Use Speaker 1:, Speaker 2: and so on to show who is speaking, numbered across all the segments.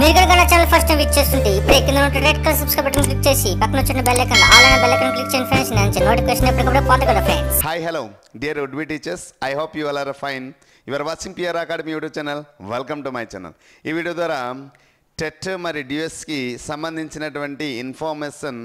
Speaker 1: మీరు కూడా channel first time which చేస్తుంటే ఇప్పుడే కింద red colour subscribe button click చేసి పక్కన వచ్చిన బెల్ ఆల్ బెల్ క్లిక్ చేయండి ఫ్రెండ్స్ నేను నోటిఫికేషన్ ఎప్పటికప్పుడు friends hi hello dear would teachers I hope you all are fine your watching PR academy YouTube channel welcome to my channel ఈ video ద్వారా TET మరి డిఎస్కి సంబంధించినటువంటి ఇన్ఫర్మేషన్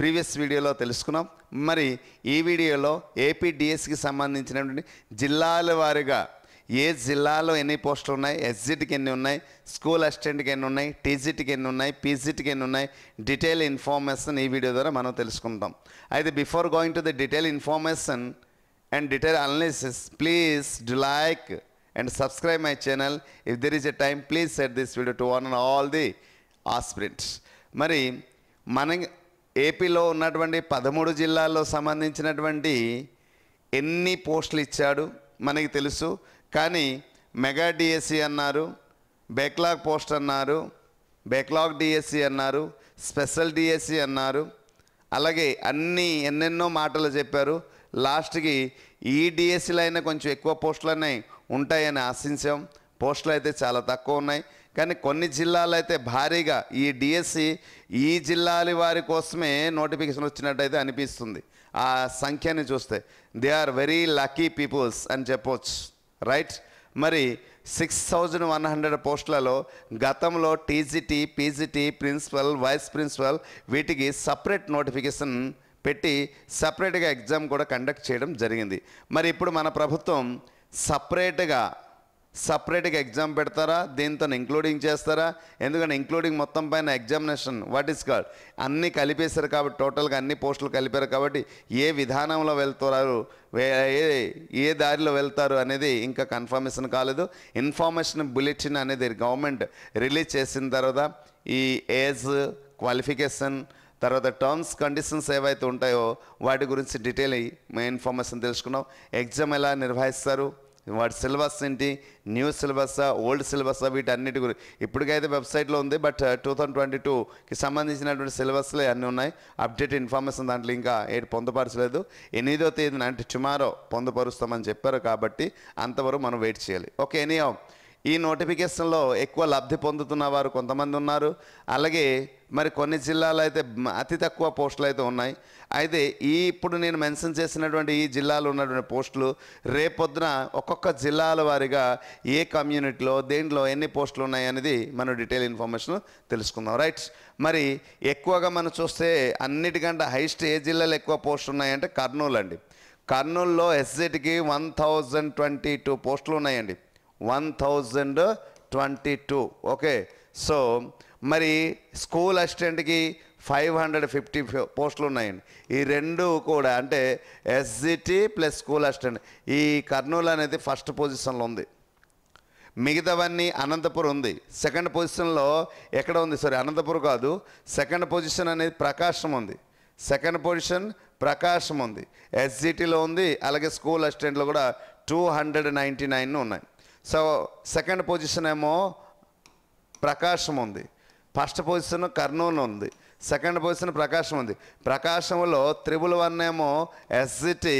Speaker 1: ప్రీవియస్ వీడియోలో తెలుసుకున్నాం మరి ఈ వీడియోలో ఏపీ డిఎస్కి సంబంధించినటువంటి జిల్లాల వారీగా ఏ జిల్లాలో ఎన్ని పోస్టులు ఉన్నాయి ఎస్జిట్కి ఎన్ని ఉన్నాయి స్కూల్ అసిస్టెంట్కి ఎన్ని ఉన్నాయి టీజిట్కి ఎన్ని ఉన్నాయి పీజిట్కి ఎన్ని ఉన్నాయి డీటెయిల్ ఇన్ఫర్మేషన్ ఈ వీడియో ద్వారా మనం తెలుసుకుంటాం అయితే before going to the detail information and detail analysis please do like and subscribe my channel if there is a time please set this video to one and all the aspirants మరి మన ఏపీలో ఉన్నటువంటి పదమూడు జిల్లాల్లో సంబంధించినటువంటి ఎన్ని పోస్టులు ఇచ్చాడు మనకి తెలుసు కానీ మెగా డిఎస్సి అన్నారు బ్యాక్లాగ్ పోస్ట్ అన్నారు బ్యాక్లాగ్ డిఎస్సి అన్నారు స్పెషల్ డిఎస్సి అన్నారు అలాగే అన్నీ ఎన్నెన్నో మాటలు చెప్పారు లాస్ట్కి ఈ డిఎస్సీలు అయినా కొంచెం ఎక్కువ పోస్టులు అనేవి ఉంటాయని ఆశించాం పోస్టులు అయితే చాలా తక్కువ ఉన్నాయి కానీ కొన్ని జిల్లాలు అయితే భారీగా ఈ డిఎస్సి ఈ జిల్లాల వారి కోసమే నోటిఫికేషన్ వచ్చినట్టయితే అనిపిస్తుంది ఆ సంఖ్యని చూస్తే they are very lucky peoples అని చెప్పవచ్చు రైట్ మరి సిక్స్ థౌజండ్ వన్ హండ్రెడ్ పోస్టులలో గతంలో TGT PGT principal vice principal వీటికి సపరేట్ నోటిఫికేషన్ పెట్టి సపరేట్గా ఎగ్జామ్ కూడా కండక్ట్ చేయడం జరిగింది మరి ఇప్పుడు మన ప్రభుత్వం సపరేట్గా సపరేట్గా ఎగ్జామ్ పెడతారా దీంతో ఇంక్లూడింగ్ చేస్తారా ఎందుకంటే ఇంక్లూడింగ్ మొత్తం పైన ఎగ్జామినేషన్ వాట్ ఈస్ కాల్డ్ అన్నీ కలిపేశారు కాబట్టి టోటల్గా అన్ని పోస్టులు కలిపారు కాబట్టి ఏ విధానంలో వెళ్తున్నారు ఏ దారిలో వెళ్తారు అనేది ఇంకా కన్ఫర్మేషన్ కాలేదు ఇన్ఫర్మేషన్ బులెటిన్ అనేది గవర్నమెంట్ రిలీజ్ చేసిన తర్వాత ఈ ఏజ్ క్వాలిఫికేషన్ తర్వాత టర్మ్స్ కండిషన్స్ ఏవైతే ఉంటాయో వాటి గురించి డీటెయిల్ మేము ఇన్ఫర్మేషన్ తెలుసుకున్నాం ఎగ్జామ్ ఎలా నిర్వహిస్తారు వాటి సిలబస్ ఏంటి న్యూ సిలబస్సా ఓల్డ్ సిలబస్సా వీటన్నిటి గురించి ఇప్పటికైతే వెబ్సైట్లో ఉంది బట్ టూ థౌజండ్ ట్వంటీ టూకి సంబంధించినటువంటి సిలబస్లే అన్నీ ఉన్నాయి అప్డేట్ ఇన్ఫర్మేషన్ దాంట్లో ఇంకా ఏంటి పొందుపరచలేదు ఎనిమిదో తేదీన అంటే టుమారో పొందుపరుస్తామని చెప్పారు కాబట్టి అంతవరకు మనం వెయిట్ చేయాలి ఓకే ఎనీ ఈ నోటిఫికేషన్లో ఎక్కువ లబ్ధి పొందుతున్న వారు కొంతమంది ఉన్నారు అలాగే మరి కొన్ని జిల్లాలు అయితే అతి తక్కువ పోస్టులు అయితే ఉన్నాయి అయితే ఈ ఇప్పుడు నేను మెన్షన్ చేసినటువంటి ఈ జిల్లాలో ఉన్నటువంటి పోస్టులు రేపొద్దున ఒక్కొక్క జిల్లాల వారిగా ఏ కమ్యూనిటీలో దేంట్లో ఎన్ని పోస్టులు ఉన్నాయి అనేది మనం డీటెయిల్ ఇన్ఫర్మేషన్ తెలుసుకుందాం రైట్ మరి ఎక్కువగా మనం చూస్తే అన్నిటికంటే హైయెస్ట్ ఏ జిల్లాలో ఎక్కువ పోస్టులు ఉన్నాయంటే కర్నూలు అండి కర్నూలులో ఎస్జెట్కి వన్ థౌజండ్ ట్వంటీ టూ పోస్టులు ఉన్నాయండి one thousand twenty two okay so మరి స్కూల్ అసిస్టెంట్కి ఫైవ్ హండ్రెడ్ ఫిఫ్టీ పోస్టులు ఉన్నాయండి ఈ రెండు కూడా అంటే ఎస్జిటి ప్లస్ స్కూల్ అసిస్టెంట్ ఈ కర్నూలు అనేది ఫస్ట్ పొజిషన్లో ఉంది మిగతావన్నీ అనంతపురం ఉంది సెకండ్ పొజిషన్లో ఎక్కడ ఉంది సారీ అనంతపురం కాదు సెకండ్ పొజిషన్ అనేది ప్రకాశం ఉంది సెకండ్ పొజిషన్ ప్రకాశం ఉంది ఎస్జిటిలో e ఉంది అలాగే స్కూల్ అసిస్టెంట్లో కూడా టూ హండ్రెడ్ నైంటీ నైన్ ఉన్నాయి సో సెకండ్ పొజిషన్ ఏమో ప్రకాశం ఉంది ఫస్ట్ పొజిషన్ కర్నూలు ఉంది సెకండ్ పొజిషన్ ప్రకాశం ఉంది ప్రకాశంలో త్రిబుల్ వన్ ఏమో ఎస్జిటి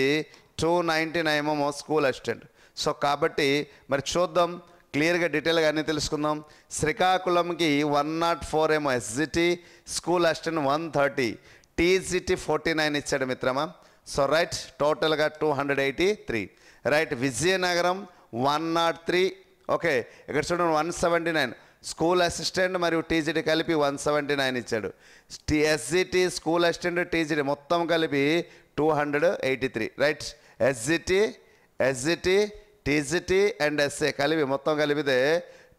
Speaker 1: టూ నైంటీ నైన్ ఏమో స్కూల్ అసిస్టెంట్ సో కాబట్టి మరి చూద్దాం క్లియర్గా డీటెయిల్గా అన్నీ తెలుసుకుందాం శ్రీకాకుళంకి వన్ నాట్ ఫోర్ ఏమో SGT school assistant one thirty TGT forty nine ఇచ్చాడు మిత్రమా సో రైట్ టోటల్గా two hundred eighty three right Vizianagaram one not three okay ఇక్కడ చూడండి one seventy nine school assistant మరియు టీజీడీ కలిపి వన్ సెవెంటీ నైన్ ఇచ్చాడు SGT school assistant TGT మొత్తం కలిపి two hundred eighty three right SGT SGT TGT and SA కలిపి మొత్తం కలిపితే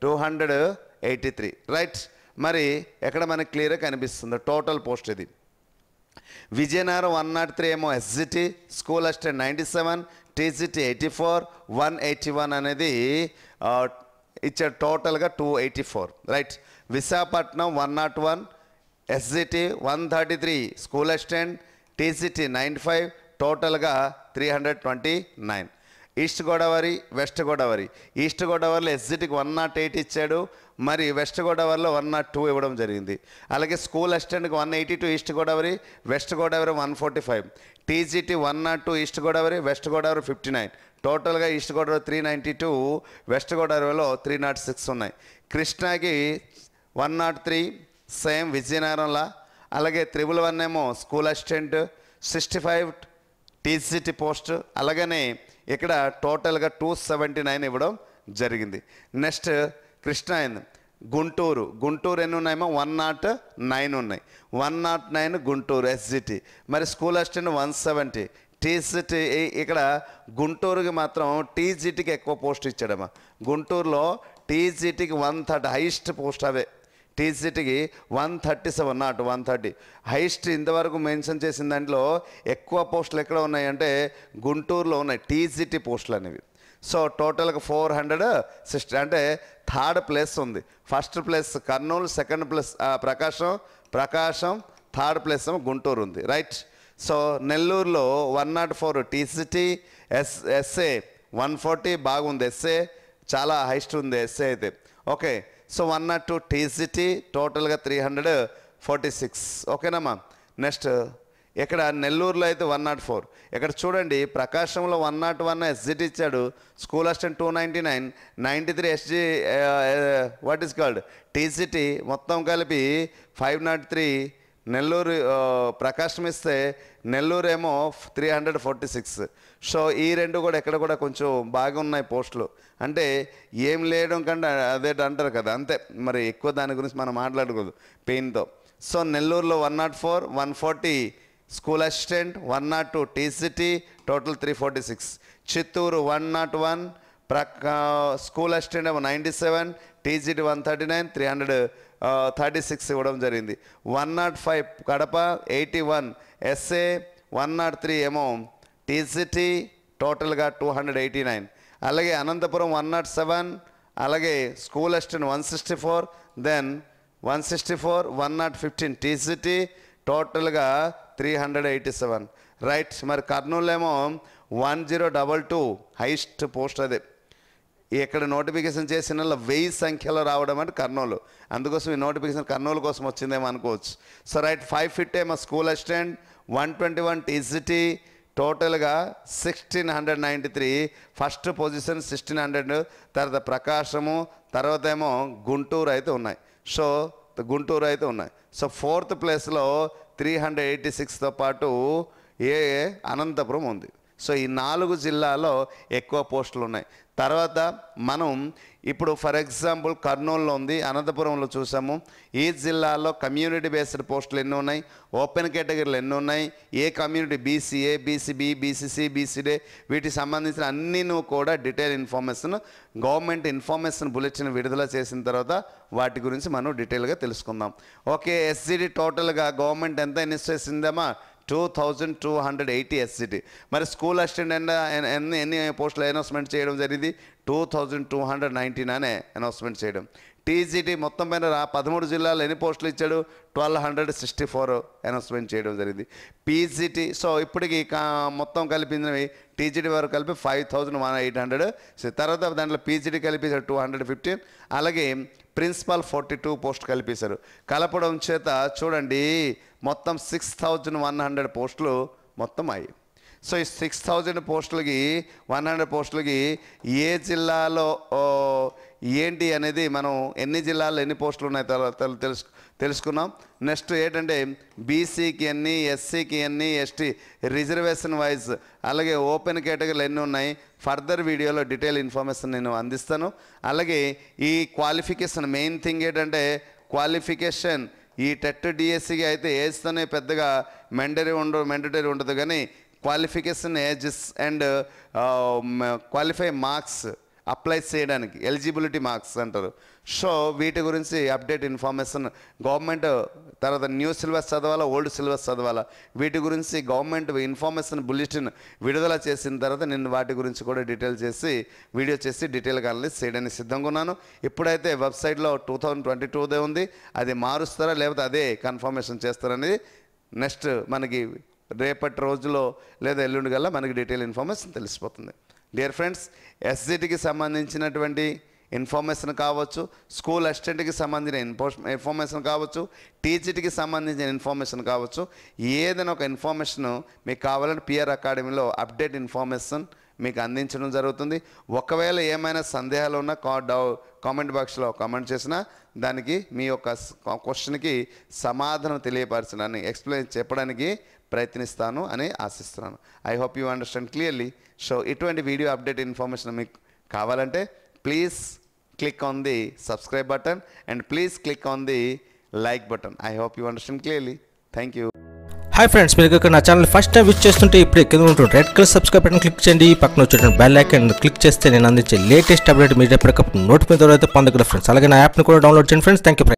Speaker 1: టూ హండ్రెడ్ ఎయిటీ త్రీ రైట్ మరి ఎక్కడ మనకి క్లియర్గా కనిపిస్తుంది టోటల్ పోస్ట్ ఇది విజయనగరం వన్ నాట్ త్రీ ఏమో SGT school assistant ninety seven TGT eighty four one eighty one అనేది ఇచ్చాడు టోటల్గా two eighty four right Visakhapatnam one not one SGT one thirty three school assistant TGT nine five టోటల్గా three hundred twenty nine east Godavari west Godavari east గోదావరిలో ఎస్జిటికి one not eight ఇచ్చాడు మరి west గోదావరిలో one not two ఇవ్వడం జరిగింది అలాగే స్కూల్ అసిస్టెంట్కి one eighty two east Godavari west Godavari one forty five TGT one not two east Godavari west Godavari fifty nine టోటల్గా east Godavari three ninety two west గోదావరిలో త్రీ నాట్ సిక్స్ ఉన్నాయి కృష్ణాకి వన్ నాట్ త్రీ సేమ్ విజయనగరంలా అలాగే త్రిబుల్ వన్ ఏమో school assistant sixty five TGT post అలాగనే ఇక్కడ టోటల్గా టూ సెవెంటీ నైన్ ఇవ్వడం జరిగింది నెక్స్ట్ కృష్ణ అయింది గుంటూరు గుంటూరు ఎన్ని ఉన్నాయేమో వన్ నాట్ నైన్ ఉన్నాయి one nought nine Guntur SGT మరి school assistant one seventy TCT ఇక్కడ గుంటూరుకి మాత్రం టీజీటీకి ఎక్కువ పోస్ట్ ఇచ్చాడమ్మా గుంటూరులో టీజీటీకి వన్ థర్టీ హైయెస్ట్ పోస్ట్ అవే టీజీటీకి one thirty seven nought one thirty highest ఇంతవరకు మెన్షన్ చేసిన దాంట్లో ఎక్కువ పోస్టులు ఎక్కడ ఉన్నాయంటే గుంటూరులో ఉన్నాయి టీజీటీ పోస్టులు అనేవి సో టోటల్గా ఫోర్ హండ్రెడ్ సిస్టర్ అంటే థర్డ్ ప్లేస్ ఉంది first place Kurnool second place Prakasam Prakasam third place ఏమో గుంటూరు ఉంది రైట్ సో నెల్లూరులో one not four TCT S SA one forty బాగుంది ఎస్ఏ చాలా హైస్ట్ ఉంది ఎస్ఏ అయితే okay so one not two TCT టోటల్గా త్రీ హండ్రెడ్ ఫార్టీ సిక్స్ ఓకేనమ్మా నెక్స్ట్ ఇక్కడ నెల్లూరులో అయితే వన్ నాట్ ఫోర్ ఇక్కడ చూడండి ప్రకాశంలో వన్ నాట్ వన్ ఎస్జిట్ ఇచ్చాడు school assistant two ninety nine ninety three SG what is called TCT మొత్తం కలిపి five nought three Nellore Prakasam ఇస్తే నెల్లూరు ఏమో three hundred forty six so ఈ రెండు కూడా ఎక్కడ కూడా కొంచెం బాగా ఉన్నాయి పోస్టులు అంటే ఏం లేయడం కంటే అదే అంటారు కదా అంతే మరి ఎక్కువ దాని గురించి మనం మాట్లాడకూడదు పెయిన్తో సో నెల్లూరులో one not four one forty school assistant one not two TCT total three forty six Chittoor one not one ప్రక్క స్కూల్ అసిస్టెంట్ ఏమో ninety seven TGT one thirty nine three hundred thirty six ఇవ్వడం జరిగింది one nought five Kadapa eighty one SA one not three ఏమో TCT టోటల్గా two hundred eighty nine అలాగే Anantapur one nought seven అలాగే school assistant one sixty four then one sixty four one nought fifteen TCT టోటల్గా three hundred eighty seven right మరి కర్నూలు ఏమో one zero double two highest post అది ఇక్కడ notification చేసిన వెయ్యి సంఖ్యలో రావడం అంటే కర్నూలు అందుకోసం ఈ నోటిఫికేషన్ కర్నూలు కోసం వచ్చిందేమో అనుకోవచ్చు సో రైట్ ఫైవ్ ఫిఫ్టీ ఏమో school assistant one twenty one TGT టోటల్గా sixteen hundred ninety three first position sixteen hundred తర్వాత ప్రకాశము తర్వాత ఏమో గుంటూరు అయితే ఉన్నాయి సో గుంటూరు అయితే ఉన్నాయి సో ఫోర్త్ ప్లేస్లో త్రీ హండ్రెడ్ ఎయిటీ సిక్స్తో పాటు ఏ అనంతపురం ఉంది సో ఈ నాలుగు జిల్లాలో ఎక్కువ పోస్టులు ఉన్నాయి తర్వాత మనం ఇప్పుడు ఫర్ ఎగ్జాంపుల్ కర్నూలులో ఉంది అనంతపురంలో చూసాము ఈ జిల్లాలో కమ్యూనిటీ బేస్డ్ పోస్టులు ఎన్ని ఉన్నాయి ఓపెన్ కేటగిరీలు ఎన్ని ఉన్నాయి ఏ community BCA BCB BCC BCD వీటికి సంబంధించిన అన్నీను కూడా detail information government information bulletin విడుదల చేసిన తర్వాత వాటి గురించి మనం డీటెయిల్గా తెలుసుకుందాం ఓకే ఎస్సీడీ టోటల్గా గవర్నమెంట్ ఎంత ఇన్వెస్ట్ చేసిందేమో two thousand two hundred eighty SGT మరి స్కూల్ అసిస్టెంట్ ఎన్ని ఎన్ని పోస్టులు అనౌన్స్మెంట్ చేయడం జరిగింది two thousand two hundred nineteen అనే అనౌన్స్మెంట్ చేయడం టీజీటీ మొత్తం పైన పదమూడు జిల్లాలు ఎన్ని పోస్టులు ఇచ్చాడు twelve hundred sixty four announcement చేయడం జరిగింది పీజీటీ సో ఇప్పటికి మొత్తం కలిపినవి టీజీటీ వరకు కలిపి five thousand one eight hundred తర్వాత దాంట్లో పీజీటీ కలిపి టూ హండ్రెడ్ ఫిఫ్టీన్ అలాగే ప్రిన్సిపల్ ఫార్టీ టూ పోస్ట్ కల్పించారు కలపడం చేత చూడండి మొత్తం సిక్స్ థౌజండ్ వన్ హండ్రెడ్ పోస్టులు మొత్తం అయ్యాయి సో ఈ సిక్స్ థౌజండ్ పోస్టులకి వన్ హండ్రెడ్ పోస్టులకి ఏ జిల్లాలో ఏంటి అనేది మనం ఎన్ని జిల్లాలు ఎన్ని పోస్టులు ఉన్నాయి తెలుసు తెలుసుకున్నాం నెక్స్ట్ ఏంటంటే బీసీకి ఎన్ని ఎస్సీకి ఎన్ని ఎస్టీ రిజర్వేషన్ వైజ్ అలాగే ఓపెన్ కేటగిరీలు ఎన్ని ఉన్నాయి ఫర్దర్ వీడియోలో డీటెయిల్ ఇన్ఫర్మేషన్ నేను అందిస్తాను అలాగే ఈ క్వాలిఫికేషన్ మెయిన్ థింగ్ ఏంటంటే క్వాలిఫికేషన్ ఈ టెట్ డిఎస్సికి అయితే ఏజ్తోనే పెద్దగా మెండరీ ఉండ మెండటరీ ఉండదు కానీ qualification ages and qualify marks apply చేయడానికి ఎలిజిబిలిటీ మార్క్స్ అంటారు సో వీటి గురించి అప్డేట్ ఇన్ఫర్మేషన్ గవర్నమెంట్ తర్వాత న్యూ సిలబస్ చదవాలా ఓల్డ్ సిలబస్ చదవాలా వీటి గురించి గవర్నమెంట్ ఇన్ఫర్మేషన్ బులెటిన్ విడుదల చేసిన తర్వాత నేను వాటి గురించి కూడా డీటెయిల్ చేసి వీడియో చేసి డీటెయిల్గా అనలైజ్ చేయడానికి సిద్ధంగా ఉన్నాను ఇప్పుడైతే వెబ్సైట్లో టూ థౌజండ్ ట్వంటీ టూదే ఉంది అది మారుస్తారా లేకపోతే అదే కన్ఫర్మేషన్ చేస్తారనేది నెక్స్ట్ మనకి రేపటి రోజులో లేదా ఎల్లుండి కల్లా మనకి డీటెయిల్ ఇన్ఫర్మేషన్ తెలిసిపోతుంది డియర్ ఫ్రెండ్స్ ఎస్జిటికి సంబంధించినటువంటి ఇన్ఫర్మేషన్ కావచ్చు స్కూల్ అసిస్టెంట్కి సంబంధించిన ఇన్ఫో ఇన్ఫర్మేషన్ కావచ్చు టీచర్కి సంబంధించిన ఇన్ఫర్మేషన్ కావచ్చు ఏదైనా ఒక ఇన్ఫర్మేషన్ మీకు కావాలంటే పిఆర్ అకాడమీలో అప్డేట్ ఇన్ఫర్మేషన్ మీకు అందించడం జరుగుతుంది ఒకవేళ ఏమైనా సందేహాలు ఉన్నా కా డౌ కామెంట్ బాక్స్లో కామెంట్ చేసినా దానికి మీ యొక్క క్వశ్చన్కి సమాధానం తెలియపరచడానికి ఎక్స్ప్లెయిన్ చెప్పడానికి ప్రయత్నిస్తాను అని ఆశిస్తున్నాను I hope you understand clearly so ఇటువంటి వీడియో అప్డేట్ ఇన్ఫర్మేషన్ మీకు కావాలంటే please click on the subscribe button and please click on the like button I hope you understand clearly thank you hi friends మీరు ఇక్కడ నా channel first time which చేస్తుంటే ఇప్పుడు కింద ఉంటుంది red colour subscribe button click చేయండి పక్కన వచ్చేటువంటి బెల్ ఐకన్ క్లిక్ చేస్తే నేను అందించే లేటెస్ట్ అప్డేట్ మీరు ఎప్పటికప్పుడు నోటిఫై ద్వారా అయితే పొందగల ఫ్రెండ్స్ అలాగే నా యాప్ను కూడా డౌన్లోడ్ చేయండి ఫ్రెండ్స్ థ్యాంక్ యూ